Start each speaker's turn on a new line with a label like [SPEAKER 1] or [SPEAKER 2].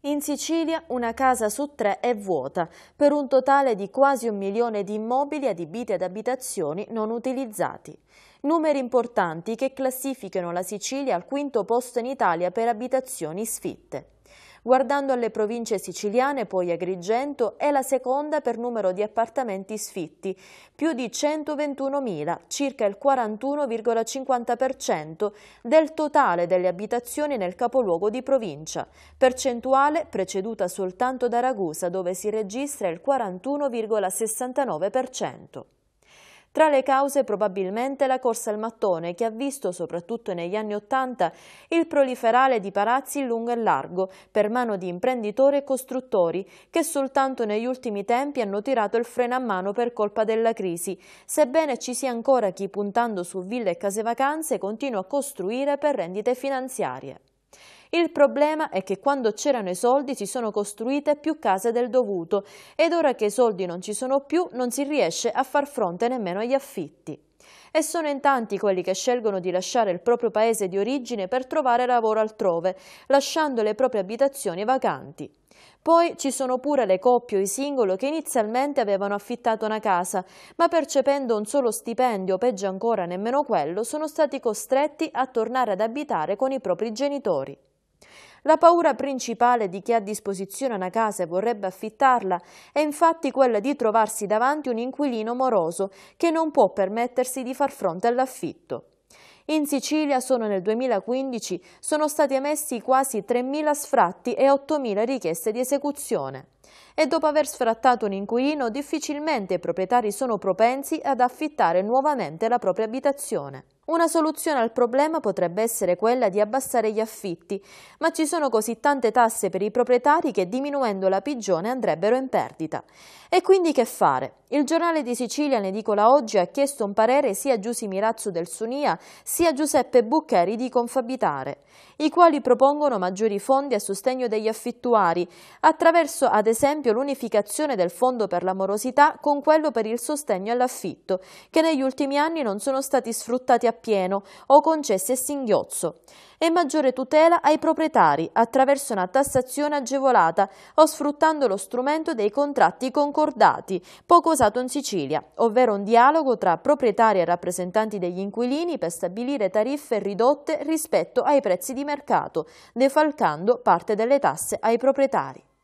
[SPEAKER 1] In Sicilia una casa su tre è vuota, per un totale di quasi un milione di immobili adibiti ad abitazioni non utilizzati. Numeri importanti che classificano la Sicilia al quinto posto in Italia per abitazioni sfitte. Guardando alle province siciliane, poi Agrigento è la seconda per numero di appartamenti sfitti, più di 121.000, circa il 41,50% del totale delle abitazioni nel capoluogo di provincia, percentuale preceduta soltanto da Ragusa dove si registra il 41,69%. Tra le cause probabilmente la corsa al mattone che ha visto soprattutto negli anni Ottanta il proliferare di palazzi lungo e largo per mano di imprenditori e costruttori che soltanto negli ultimi tempi hanno tirato il freno a mano per colpa della crisi, sebbene ci sia ancora chi puntando su ville e case vacanze continua a costruire per rendite finanziarie. Il problema è che quando c'erano i soldi si sono costruite più case del dovuto ed ora che i soldi non ci sono più non si riesce a far fronte nemmeno agli affitti. E sono in tanti quelli che scelgono di lasciare il proprio paese di origine per trovare lavoro altrove, lasciando le proprie abitazioni vacanti. Poi ci sono pure le coppie o i singolo che inizialmente avevano affittato una casa, ma percependo un solo stipendio, peggio ancora nemmeno quello, sono stati costretti a tornare ad abitare con i propri genitori. La paura principale di chi ha a disposizione una casa e vorrebbe affittarla è infatti quella di trovarsi davanti un inquilino moroso che non può permettersi di far fronte all'affitto. In Sicilia solo nel 2015 sono stati emessi quasi 3.000 sfratti e 8.000 richieste di esecuzione. E dopo aver sfrattato un inquilino, difficilmente i proprietari sono propensi ad affittare nuovamente la propria abitazione. Una soluzione al problema potrebbe essere quella di abbassare gli affitti, ma ci sono così tante tasse per i proprietari che diminuendo la pigione andrebbero in perdita. E quindi che fare? Il giornale di Sicilia in edicola oggi ha chiesto un parere sia a Giussi Mirazzo del Sunia sia a Giuseppe Buccheri di Confabitare, i quali propongono maggiori fondi a sostegno degli affittuari, attraverso ad esempio l'unificazione del fondo per l'amorosità con quello per il sostegno all'affitto, che negli ultimi anni non sono stati sfruttati a appieno o concessi a singhiozzo e maggiore tutela ai proprietari attraverso una tassazione agevolata o sfruttando lo strumento dei contratti concordati, poco usato in Sicilia, ovvero un dialogo tra proprietari e rappresentanti degli inquilini per stabilire tariffe ridotte rispetto ai prezzi di mercato, defalcando parte delle tasse ai proprietari.